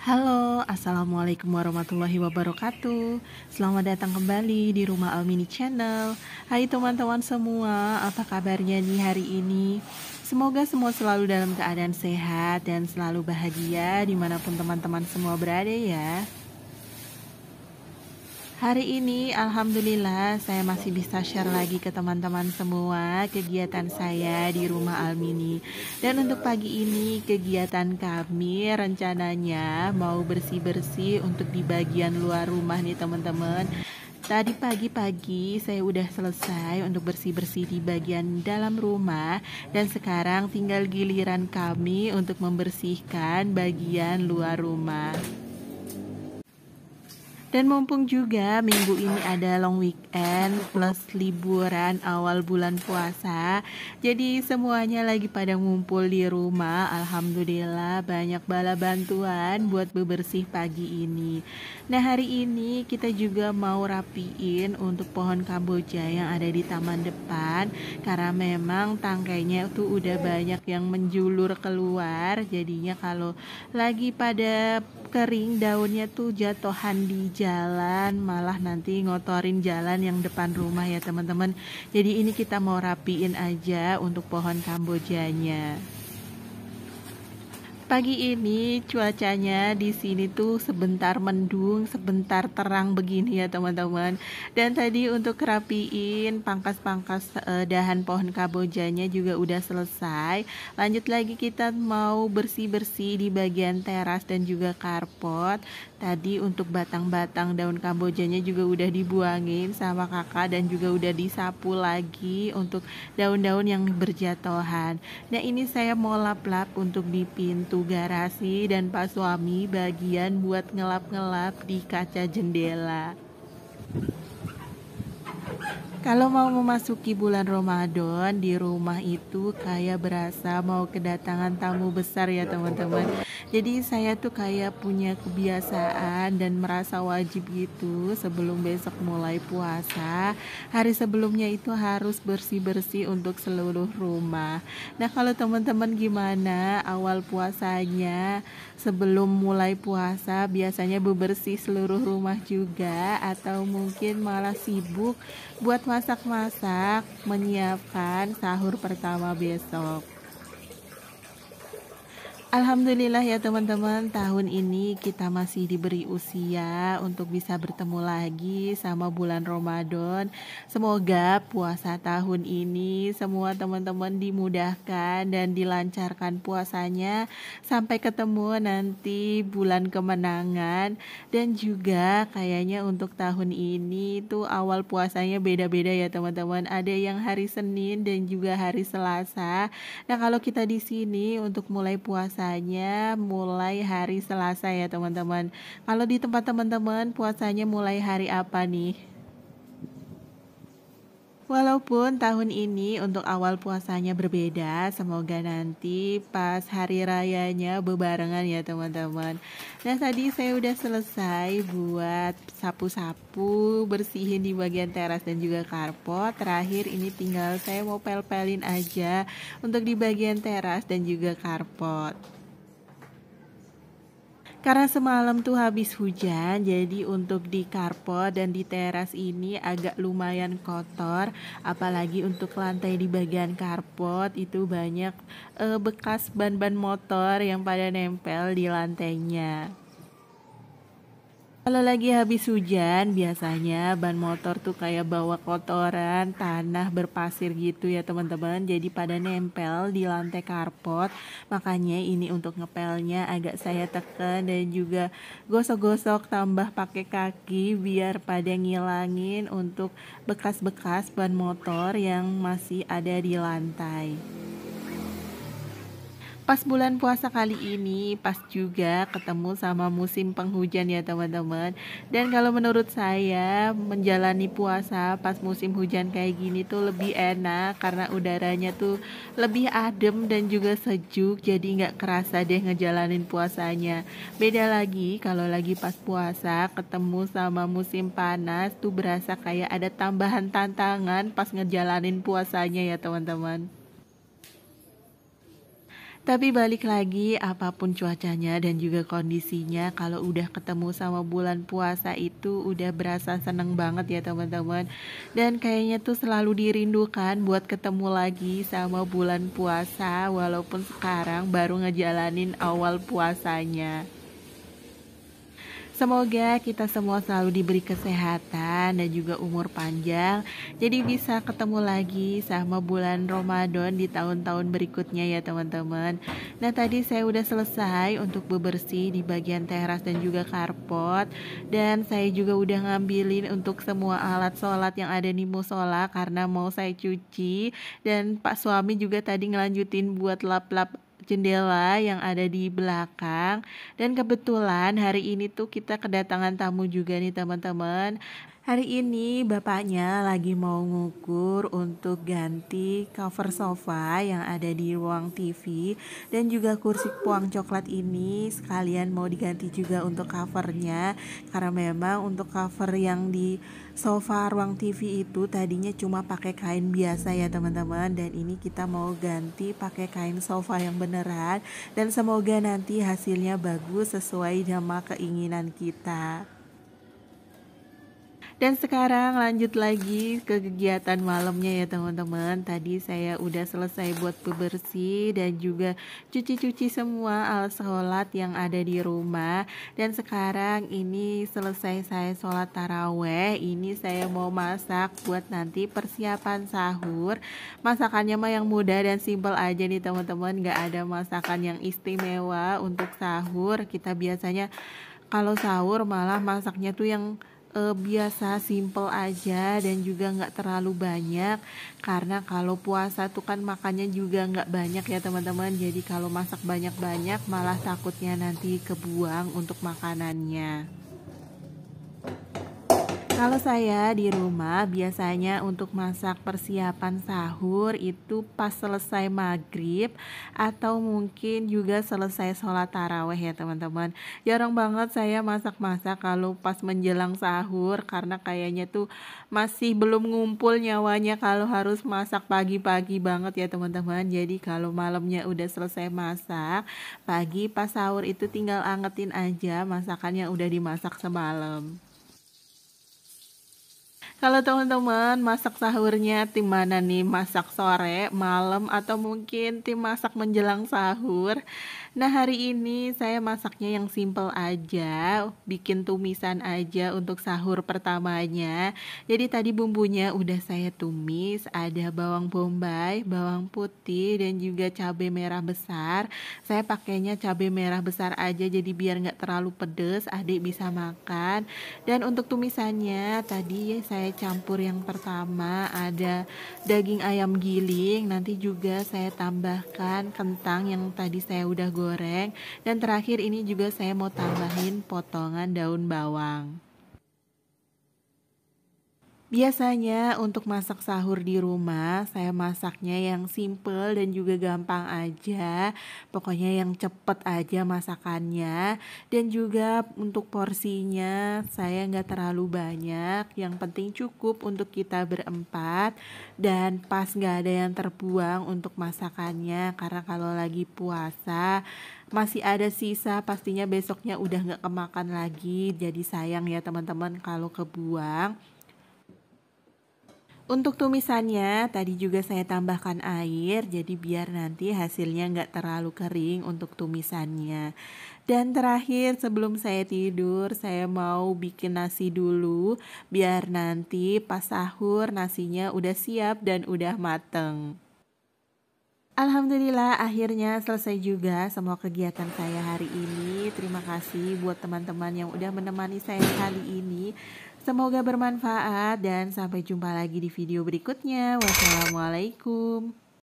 Halo, Assalamualaikum warahmatullahi wabarakatuh Selamat datang kembali di Rumah Almini Channel Hai teman-teman semua, apa kabarnya nih hari ini? Semoga semua selalu dalam keadaan sehat dan selalu bahagia dimanapun teman-teman semua berada ya Hari ini alhamdulillah saya masih bisa share lagi ke teman-teman semua kegiatan saya di rumah Almini. Dan untuk pagi ini kegiatan kami rencananya mau bersih-bersih untuk di bagian luar rumah nih teman-teman. Tadi pagi-pagi saya udah selesai untuk bersih-bersih di bagian dalam rumah dan sekarang tinggal giliran kami untuk membersihkan bagian luar rumah. Dan mumpung juga minggu ini ada long weekend plus liburan awal bulan puasa. Jadi semuanya lagi pada ngumpul di rumah. Alhamdulillah banyak bala bantuan buat bebersih pagi ini. Nah, hari ini kita juga mau rapiin untuk pohon kamboja yang ada di taman depan karena memang tangkainya itu udah banyak yang menjulur keluar. Jadinya kalau lagi pada kering daunnya tuh jatuhan di jalan malah nanti ngotorin jalan yang depan rumah ya teman-teman jadi ini kita mau rapiin aja untuk pohon kambojanya pagi ini cuacanya di sini tuh sebentar mendung, sebentar terang begini ya teman-teman. Dan tadi untuk kerapiin pangkas-pangkas eh, dahan pohon kabojanya juga udah selesai. Lanjut lagi kita mau bersih-bersih di bagian teras dan juga karpot. Tadi untuk batang-batang daun kambojanya juga udah dibuangin sama kakak dan juga udah disapu lagi untuk daun-daun yang berjatuhan. Nah ini saya mau lap-lap untuk di pintu garasi dan pak suami bagian buat ngelap-ngelap di kaca jendela. Kalau mau memasuki bulan Ramadan di rumah itu kayak berasa mau kedatangan tamu besar ya, ya teman-teman. Jadi saya tuh kayak punya kebiasaan dan merasa wajib gitu sebelum besok mulai puasa. Hari sebelumnya itu harus bersih-bersih untuk seluruh rumah. Nah, kalau teman-teman gimana awal puasanya? Sebelum mulai puasa biasanya bebersih seluruh rumah juga atau mungkin malah sibuk buat masak-masak menyiapkan sahur pertama besok. Alhamdulillah ya teman-teman, tahun ini kita masih diberi usia untuk bisa bertemu lagi sama bulan Ramadan. Semoga puasa tahun ini semua teman-teman dimudahkan dan dilancarkan puasanya sampai ketemu nanti bulan kemenangan dan juga kayaknya untuk tahun ini tuh awal puasanya beda-beda ya teman-teman. Ada yang hari Senin dan juga hari Selasa. Nah, kalau kita di sini untuk mulai puasa puasanya mulai hari Selasa ya teman-teman. Kalau di tempat teman-teman puasanya mulai hari apa nih? Walaupun tahun ini untuk awal puasanya berbeda, semoga nanti pas hari rayanya bebarengan ya teman-teman. Nah tadi saya udah selesai buat sapu-sapu, bersihin di bagian teras dan juga karpot. Terakhir ini tinggal saya mau pel-pelin aja untuk di bagian teras dan juga karpot. Karena semalam tuh habis hujan, jadi untuk di carport dan di teras ini agak lumayan kotor, apalagi untuk lantai di bagian carport itu banyak e, bekas ban-ban motor yang pada nempel di lantainya. Kalau lagi habis hujan, biasanya ban motor tuh kayak bawa kotoran, tanah berpasir gitu ya teman-teman. Jadi pada nempel di lantai karpot. Makanya ini untuk ngepelnya agak saya tekan dan juga gosok-gosok tambah pakai kaki biar pada ngilangin untuk bekas-bekas ban motor yang masih ada di lantai pas bulan puasa kali ini pas juga ketemu sama musim penghujan ya teman-teman dan kalau menurut saya menjalani puasa pas musim hujan kayak gini tuh lebih enak karena udaranya tuh lebih adem dan juga sejuk jadi nggak kerasa deh ngejalanin puasanya beda lagi kalau lagi pas puasa ketemu sama musim panas tuh berasa kayak ada tambahan tantangan pas ngejalanin puasanya ya teman-teman tapi balik lagi apapun cuacanya dan juga kondisinya kalau udah ketemu sama bulan puasa itu udah berasa seneng banget ya teman-teman. Dan kayaknya tuh selalu dirindukan buat ketemu lagi sama bulan puasa walaupun sekarang baru ngejalanin awal puasanya. Semoga kita semua selalu diberi kesehatan dan juga umur panjang. Jadi bisa ketemu lagi sama bulan Ramadan di tahun-tahun berikutnya ya teman-teman. Nah tadi saya udah selesai untuk bebersih di bagian teras dan juga karpot. Dan saya juga udah ngambilin untuk semua alat sholat yang ada di musola karena mau saya cuci. Dan Pak suami juga tadi ngelanjutin buat lap-lap jendela yang ada di belakang. Dan kebetulan hari ini tuh kita kedatangan tamu juga nih teman-teman. Hari ini bapaknya lagi mau ngukur untuk ganti cover sofa yang ada di ruang TV dan juga kursi puang coklat ini sekalian mau diganti juga untuk covernya karena memang untuk cover yang di sofa ruang TV itu tadinya cuma pakai kain biasa ya teman-teman dan ini kita mau ganti pakai kain sofa yang beneran dan semoga nanti hasilnya bagus sesuai sama keinginan kita. Dan sekarang lanjut lagi ke kegiatan malamnya ya teman-teman. Tadi saya udah selesai buat bebersih dan juga cuci-cuci semua alat sholat yang ada di rumah. Dan sekarang ini selesai saya sholat taraweh. Ini saya mau masak buat nanti persiapan sahur. Masakannya mah yang mudah dan simple aja nih teman-teman. Gak ada masakan yang istimewa untuk sahur. Kita biasanya kalau sahur malah masaknya tuh yang e, biasa simple aja dan juga nggak terlalu banyak karena kalau puasa tuh kan makannya juga nggak banyak ya teman-teman jadi kalau masak banyak-banyak malah takutnya nanti kebuang untuk makanannya kalau saya di rumah biasanya untuk masak persiapan sahur itu pas selesai maghrib atau mungkin juga selesai sholat taraweh ya teman-teman. Jarang banget saya masak-masak kalau pas menjelang sahur karena kayaknya tuh masih belum ngumpul nyawanya kalau harus masak pagi-pagi banget ya teman-teman. Jadi kalau malamnya udah selesai masak, pagi pas sahur itu tinggal angetin aja masakan yang udah dimasak semalam. Kalau teman-teman masak sahurnya tim mana nih? Masak sore, malam, atau mungkin tim masak menjelang sahur? Nah hari ini saya masaknya yang simple aja, bikin tumisan aja untuk sahur pertamanya. Jadi tadi bumbunya udah saya tumis, ada bawang bombay, bawang putih, dan juga cabai merah besar. Saya pakainya cabai merah besar aja, jadi biar nggak terlalu pedes, adik bisa makan. Dan untuk tumisannya tadi ya saya campur yang pertama ada daging ayam giling, nanti juga saya tambahkan kentang yang tadi saya udah goreng dan terakhir ini juga saya mau tambahin potongan daun bawang. Biasanya untuk masak sahur di rumah, saya masaknya yang simple dan juga gampang aja. Pokoknya yang cepet aja masakannya. Dan juga untuk porsinya, saya nggak terlalu banyak. Yang penting cukup untuk kita berempat. Dan pas nggak ada yang terbuang untuk masakannya. Karena kalau lagi puasa, masih ada sisa pastinya besoknya udah nggak kemakan lagi. Jadi sayang ya teman-teman kalau kebuang. Untuk tumisannya tadi juga saya tambahkan air jadi biar nanti hasilnya nggak terlalu kering untuk tumisannya. Dan terakhir sebelum saya tidur saya mau bikin nasi dulu biar nanti pas sahur nasinya udah siap dan udah mateng. Alhamdulillah akhirnya selesai juga semua kegiatan saya hari ini. Terima kasih buat teman-teman yang udah menemani saya kali ini. Semoga bermanfaat dan sampai jumpa lagi di video berikutnya. Wassalamualaikum.